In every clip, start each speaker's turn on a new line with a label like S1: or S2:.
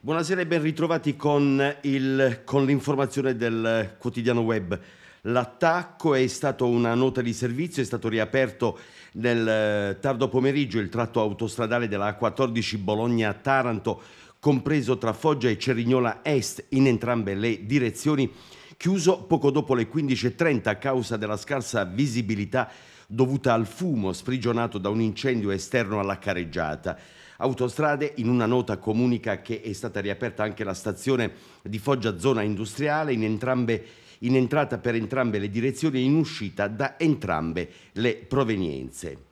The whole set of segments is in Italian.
S1: Buonasera e ben ritrovati con, il, con l'informazione del quotidiano web. L'attacco è stato una nota di servizio, è stato riaperto nel eh, tardo pomeriggio il tratto autostradale della A14 Bologna-Taranto, compreso tra Foggia e Cerignola Est in entrambe le direzioni, chiuso poco dopo le 15.30 a causa della scarsa visibilità dovuta al fumo sprigionato da un incendio esterno alla careggiata. Autostrade, in una nota comunica che è stata riaperta anche la stazione di Foggia zona industriale in, entrambe, in entrata per entrambe le direzioni e in uscita da entrambe le provenienze.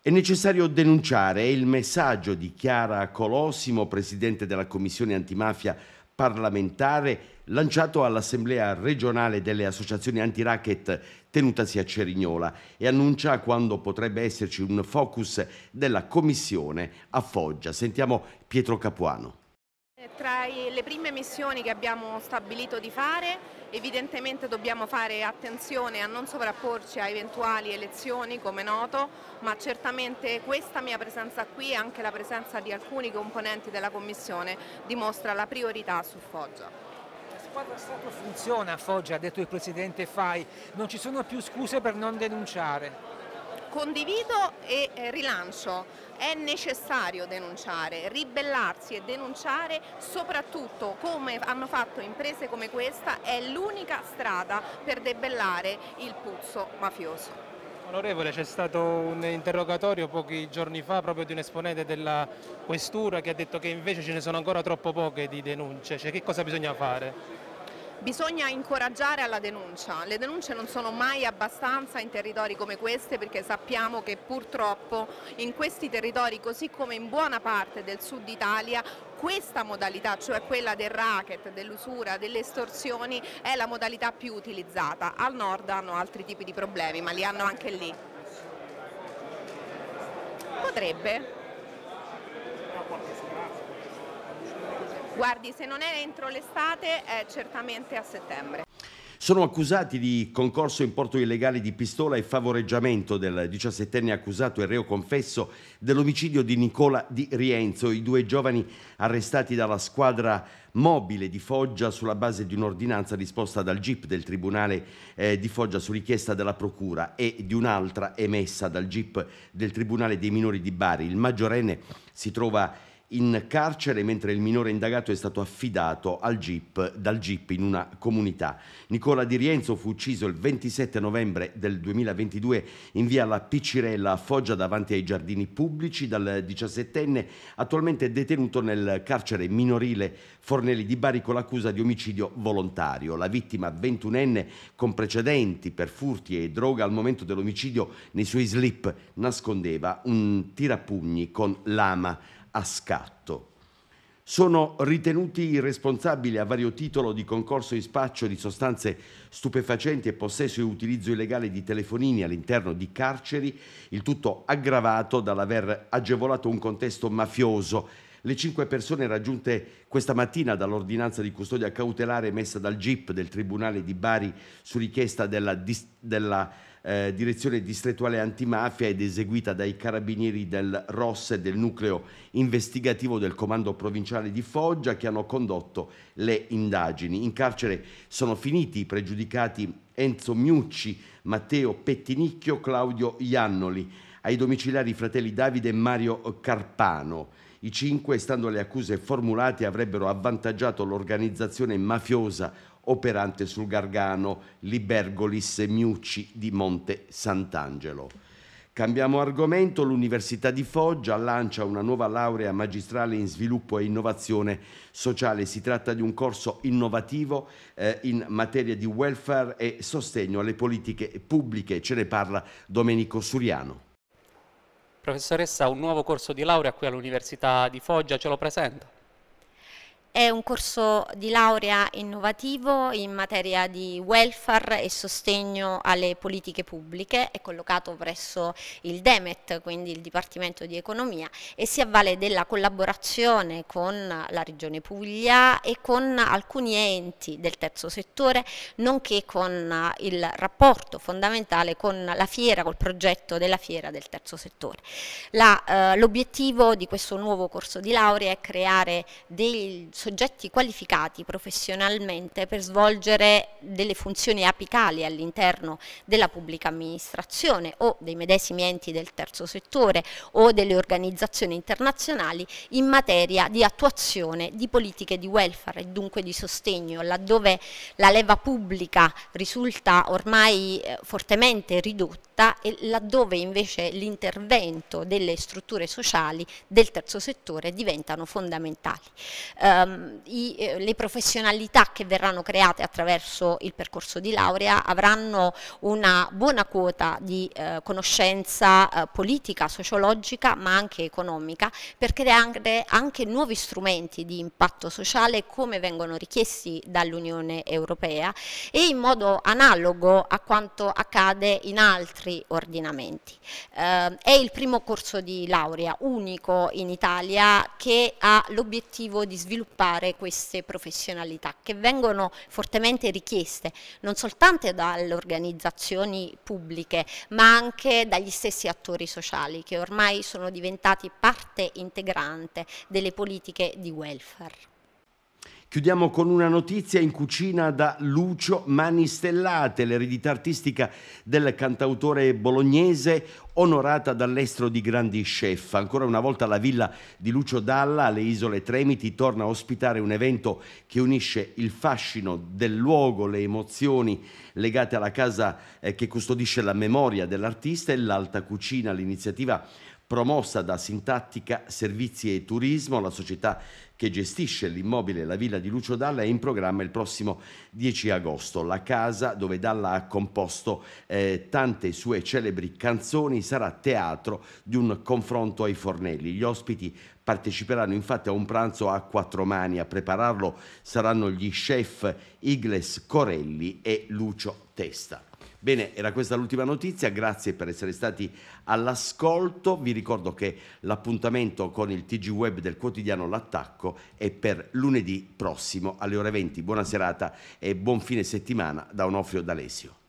S1: È necessario denunciare, il messaggio di Chiara Colosimo, presidente della Commissione antimafia parlamentare lanciato all'Assemblea regionale delle associazioni antiracket tenutasi a Cerignola e annuncia quando potrebbe esserci un focus della Commissione a Foggia. Sentiamo Pietro Capuano.
S2: Tra le prime missioni che abbiamo stabilito di fare, evidentemente dobbiamo fare attenzione a non sovrapporci a eventuali elezioni, come noto, ma certamente questa mia presenza qui e anche la presenza di alcuni componenti della Commissione dimostra la priorità su Foggia. La squadra Stato
S3: funziona a Foggia, ha detto il Presidente Fai, non ci sono più scuse per non denunciare
S2: condivido e eh, rilancio. È necessario denunciare, ribellarsi e denunciare soprattutto come hanno fatto imprese come questa è l'unica strada per debellare il puzzo mafioso. Onorevole, c'è stato un interrogatorio pochi giorni fa proprio di un esponente della questura che ha detto che invece ce ne sono ancora troppo poche di denunce, cioè che cosa bisogna fare? Bisogna incoraggiare alla denuncia, le denunce non sono mai abbastanza in territori come queste perché sappiamo che purtroppo in questi territori così come in buona parte del sud Italia questa modalità, cioè quella del racket, dell'usura, delle estorsioni è la modalità più utilizzata, al nord hanno altri tipi di problemi ma li hanno anche lì. Potrebbe, Guardi, se non è entro l'estate è certamente a settembre.
S1: Sono accusati di concorso in porto illegale di pistola e favoreggiamento del 17enne accusato e reo confesso dell'omicidio di Nicola Di Rienzo, i due giovani arrestati dalla squadra mobile di Foggia sulla base di un'ordinanza disposta dal GIP del Tribunale eh, di Foggia su richiesta della Procura e di un'altra emessa dal GIP del Tribunale dei minori di Bari. Il maggiorenne si trova in in carcere mentre il minore indagato è stato affidato GIP, dal GIP in una comunità. Nicola Di Rienzo fu ucciso il 27 novembre del 2022 in via La Piccirella a Foggia davanti ai giardini pubblici dal 17enne, attualmente detenuto nel carcere minorile Fornelli di Bari con l'accusa di omicidio volontario. La vittima 21enne con precedenti per furti e droga al momento dell'omicidio nei suoi slip nascondeva un tirapugni con lama a scatto. Sono ritenuti responsabili a vario titolo di concorso in spaccio di sostanze stupefacenti e possesso e utilizzo illegale di telefonini all'interno di carceri, il tutto aggravato dall'aver agevolato un contesto mafioso le cinque persone raggiunte questa mattina dall'ordinanza di custodia cautelare emessa dal GIP del Tribunale di Bari su richiesta della, della eh, direzione distrettuale antimafia ed eseguita dai carabinieri del ROS e del nucleo investigativo del comando provinciale di Foggia che hanno condotto le indagini. In carcere sono finiti i pregiudicati Enzo Miucci, Matteo Pettinicchio, Claudio Iannoli, ai domiciliari i fratelli Davide e Mario Carpano. I cinque, stando alle accuse formulate, avrebbero avvantaggiato l'organizzazione mafiosa operante sul Gargano, Libergolis e Miucci di Monte Sant'Angelo. Cambiamo argomento, l'Università di Foggia lancia una nuova laurea magistrale in sviluppo e innovazione sociale. Si tratta di un corso innovativo eh, in materia di welfare e sostegno alle politiche pubbliche. Ce ne parla Domenico Suriano.
S3: Professoressa, un nuovo corso di laurea qui all'Università di Foggia, ce lo presenta? È un corso di laurea innovativo in materia di welfare e sostegno alle politiche pubbliche, è collocato presso il DEMET, quindi il Dipartimento di Economia, e si avvale della collaborazione con la Regione Puglia e con alcuni enti del terzo settore, nonché con il rapporto fondamentale con la fiera, col progetto della fiera del terzo settore. Eh, l'obiettivo eh, di questo nuovo corso di laurea è creare dei soggetti qualificati professionalmente per svolgere delle funzioni apicali all'interno della pubblica amministrazione o dei medesimi enti del terzo settore o delle organizzazioni internazionali in materia di attuazione di politiche di welfare e dunque di sostegno, laddove la leva pubblica risulta ormai eh, fortemente ridotta diretta e laddove invece l'intervento delle strutture sociali del terzo settore diventano fondamentali. Um, i, eh, le professionalità che verranno create attraverso il percorso di laurea avranno una buona quota di eh, conoscenza eh, politica, sociologica ma anche economica per creare anche nuovi strumenti di impatto sociale come vengono richiesti dall'Unione Europea e in modo analogo a quanto accade in altri altri ordinamenti. Eh, è il primo corso di laurea unico in Italia che ha l'obiettivo di sviluppare queste professionalità che vengono fortemente richieste non soltanto dalle organizzazioni pubbliche ma anche dagli stessi attori sociali che ormai sono diventati parte integrante delle politiche di welfare.
S1: Chiudiamo con una notizia in cucina da Lucio Manistellate, l'eredità artistica del cantautore bolognese onorata dall'estero di grandi chef. Ancora una volta la villa di Lucio Dalla alle isole Tremiti torna a ospitare un evento che unisce il fascino del luogo, le emozioni legate alla casa eh, che custodisce la memoria dell'artista e l'alta cucina. L'iniziativa promossa da Sintattica Servizi e Turismo, la società che gestisce l'immobile La Villa di Lucio Dalla è in programma il prossimo 10 agosto. La casa dove Dalla ha composto eh, tante sue celebri canzoni sarà teatro di un confronto ai fornelli. Gli ospiti parteciperanno infatti a un pranzo a quattro mani. A prepararlo saranno gli chef Igles Corelli e Lucio Testa. Bene, era questa l'ultima notizia, grazie per essere stati all'ascolto, vi ricordo che l'appuntamento con il TG Web del quotidiano L'attacco è per lunedì prossimo alle ore 20. Buona serata e buon fine settimana da Onofrio D'Alessio.